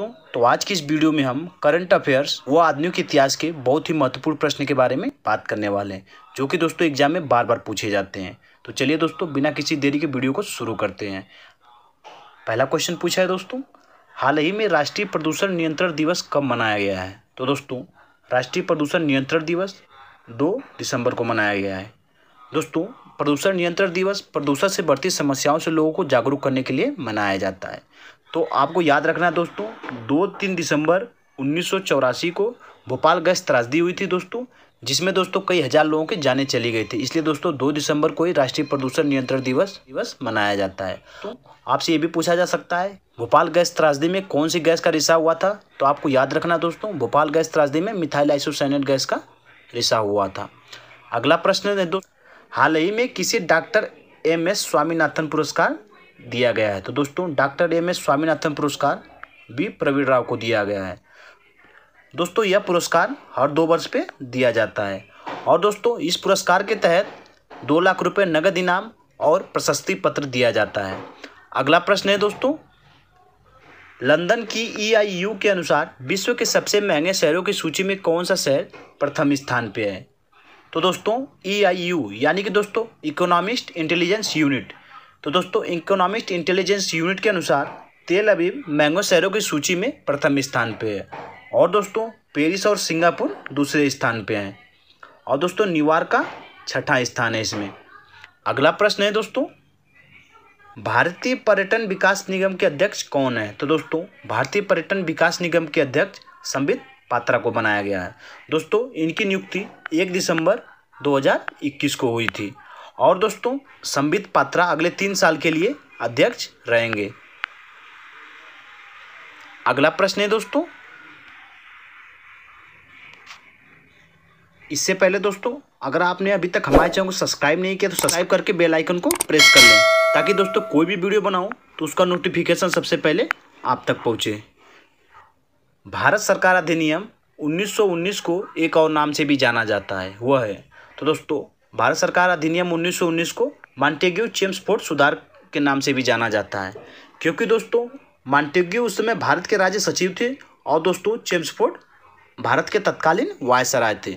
दोस्तों तो आज की इस वीडियो में हम करंट अफेयर्स व आदमियों के इतिहास के बहुत ही महत्वपूर्ण प्रश्न के बारे में बात करने वाले हैं जो कि दोस्तों एग्जाम में बार बार पूछे जाते हैं तो चलिए दोस्तों बिना किसी देरी के वीडियो को शुरू करते हैं पहला क्वेश्चन पूछा है दोस्तों हाल ही में राष्ट्रीय प्रदूषण नियंत्रण दिवस कब मनाया गया है तो दोस्तों राष्ट्रीय प्रदूषण नियंत्रण दिवस दो दिसंबर को मनाया गया है दोस्तों प्रदूषण नियंत्रण दिवस प्रदूषण से बढ़ती समस्याओं से लोगों को जागरूक करने के लिए मनाया जाता है तो आपको याद रखना है दोस्तों दो तीन दिसंबर उन्नीस को भोपाल गैस त्रासदी हुई थी दोस्तों जिसमें दोस्तों कई हज़ार लोगों के जाने चली गई थी इसलिए दोस्तों दो दिसंबर को ही राष्ट्रीय प्रदूषण नियंत्रण दिवस दिवस मनाया जाता है तो आपसे ये भी पूछा जा सकता है भोपाल गैस त्रासदी में कौन सी गैस का रिसाव हुआ था तो आपको याद रखना दोस्तों भोपाल गैस त्रासदी में मिथाइल आइसोसाइनेट गैस का रिसाव हुआ था अगला प्रश्न है दोस्तों हाल ही में किसी डॉक्टर एम एस स्वामीनाथन पुरस्कार दिया गया है तो दोस्तों डॉक्टर एम एस स्वामीनाथन पुरस्कार भी प्रवीण राव को दिया गया है दोस्तों यह पुरस्कार हर दो वर्ष पे दिया जाता है और दोस्तों इस पुरस्कार के तहत दो लाख रुपये नगद इनाम और प्रशस्ति पत्र दिया जाता है अगला प्रश्न है दोस्तों लंदन की ईआईयू e के अनुसार विश्व के सबसे महंगे शहरों की सूची में कौन सा शहर प्रथम स्थान पे है तो दोस्तों ईआईयू e यानी कि दोस्तों इकोनॉमिस्ट इंटेलिजेंस यूनिट तो दोस्तों इकोनॉमिस्ट इंटेलिजेंस यूनिट के अनुसार तेल अबीब मैंगो शहरों की सूची में प्रथम स्थान पे है और दोस्तों पेरिस और सिंगापुर दूसरे स्थान पे हैं और दोस्तों न्यूयॉर्क का छठा स्थान है इसमें अगला प्रश्न है दोस्तों भारतीय पर्यटन विकास निगम के अध्यक्ष कौन है तो दोस्तों भारतीय पर्यटन विकास निगम के अध्यक्ष संबित पात्रा को बनाया गया है दोस्तों इनकी नियुक्ति एक दिसंबर 2021 को हुई थी और दोस्तों संबित पात्रा अगले तीन साल के लिए अध्यक्ष रहेंगे अगला प्रश्न है दोस्तों इससे पहले दोस्तों अगर आपने अभी तक हमारे चैनल को सब्सक्राइब नहीं किया तो सब्सक्राइब करके बेल आइकन को प्रेस कर लें ताकि दोस्तों कोई भी वीडियो बनाओ तो उसका नोटिफिकेशन सबसे पहले आप तक पहुंचे भारत सरकार अधिनियम 1919 को एक और नाम से भी जाना जाता है वह है तो दोस्तों भारत सरकार अधिनियम 1919 को चेम्स फोर्ट सुधार के नाम से भी जाना जाता है क्योंकि दोस्तों मॉन्टेग्यो उस समय भारत के राज्य सचिव थे और दोस्तों चेम्सफोर्ड भारत के तत्कालीन वायसराय थे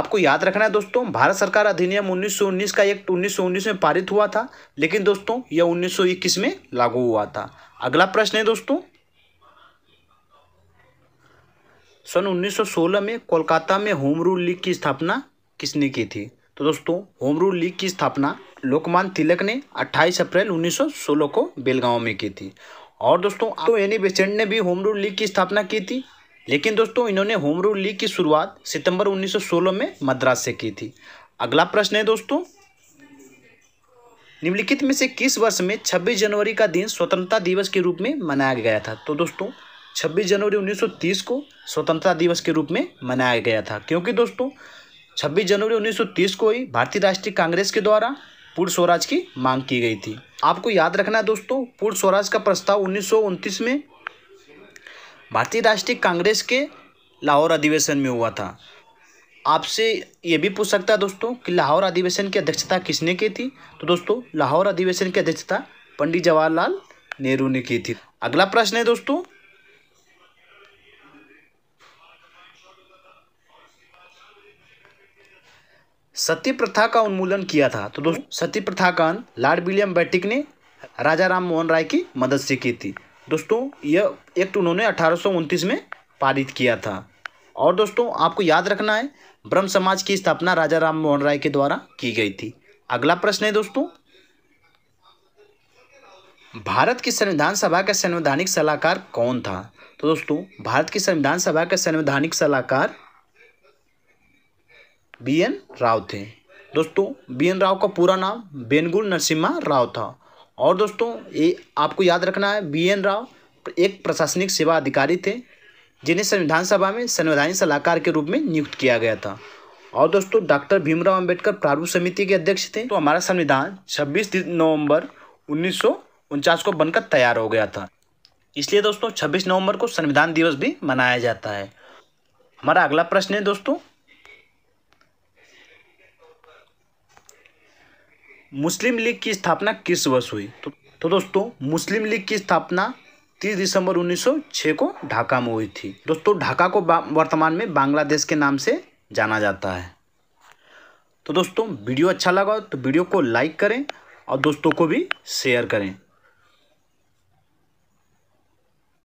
आपको याद रखना है दोस्तों भारत सरकार अधिनियम 1919 का एक्ट 1919 में पारित हुआ था लेकिन दोस्तों यह 1921 में लागू हुआ था अगला प्रश्न है दोस्तों सन 1916 में कोलकाता में होम रूल लीग की स्थापना किसने की थी तो दोस्तों होम रूल लीग की स्थापना लोकमान तिलक ने 28 अप्रैल 1916 को बेलगांव में की थी और दोस्तों तो एनी बेसेंट ने भी होम रूल लीग की स्थापना की थी लेकिन दोस्तों इन्होंने होम रूल लीग की शुरुआत सितंबर 1916 में मद्रास से की थी अगला प्रश्न है दोस्तों निम्नलिखित में से किस वर्ष में छब्बीस जनवरी का दिन स्वतंत्रता दिवस के रूप में मनाया गया था तो दोस्तों छब्बीस जनवरी 1930 को स्वतंत्रता दिवस के रूप में मनाया गया था क्योंकि दोस्तों 26 जनवरी 1930 को ही भारतीय राष्ट्रीय कांग्रेस के द्वारा पूर्ण स्वराज की मांग की गई थी आपको याद रखना है दोस्तों पूर्ण स्वराज का प्रस्ताव उन्नीस में भारतीय राष्ट्रीय कांग्रेस के लाहौर अधिवेशन में हुआ था आपसे ये भी पूछ सकता है दोस्तों कि लाहौर अधिवेशन की अध्यक्षता किसने की थी तो दोस्तों लाहौर अधिवेशन की अध्यक्षता पंडित जवाहरलाल नेहरू ने की थी अगला प्रश्न है दोस्तों सती प्रथा का उन्मूलन किया था तो दोस्तों सती प्रथा का लॉर्ड विलियम बैटिक ने राजा राम मोहन राय की मदद से की थी दोस्तों यह एक्ट तो उन्होंने अठारह में पारित किया था और दोस्तों आपको याद रखना है ब्रह्म समाज की स्थापना राजा राम मोहन राय के द्वारा की गई थी अगला प्रश्न है दोस्तों भारत की संविधान सभा का संवैधानिक सलाहकार कौन था तो दोस्तों भारत की संविधान सभा का संवैधानिक सलाहकार बी एन राव थे दोस्तों बी एन राव का पूरा नाम बेनगुल नरसिम्हा राव था और दोस्तों ये आपको याद रखना है बी एन राव एक प्रशासनिक सेवा अधिकारी थे जिन्हें संविधान सभा में संवैधानिक सलाहकार के रूप में नियुक्त किया गया था और दोस्तों डॉक्टर भीमराव अंबेडकर प्रारूप समिति के अध्यक्ष थे तो हमारा संविधान 26 नवंबर उन्नीस को बनकर तैयार हो गया था इसलिए दोस्तों 26 नवंबर को संविधान दिवस भी मनाया जाता है हमारा अगला प्रश्न है दोस्तों मुस्लिम लीग की स्थापना किस वर्ष हुई तो, तो दोस्तों मुस्लिम लीग की स्थापना 30 दिसंबर 1906 को ढाका में हुई थी दोस्तों ढाका को वर्तमान में बांग्लादेश के नाम से जाना जाता है तो दोस्तों वीडियो अच्छा लगा तो वीडियो को लाइक करें और दोस्तों को भी शेयर करें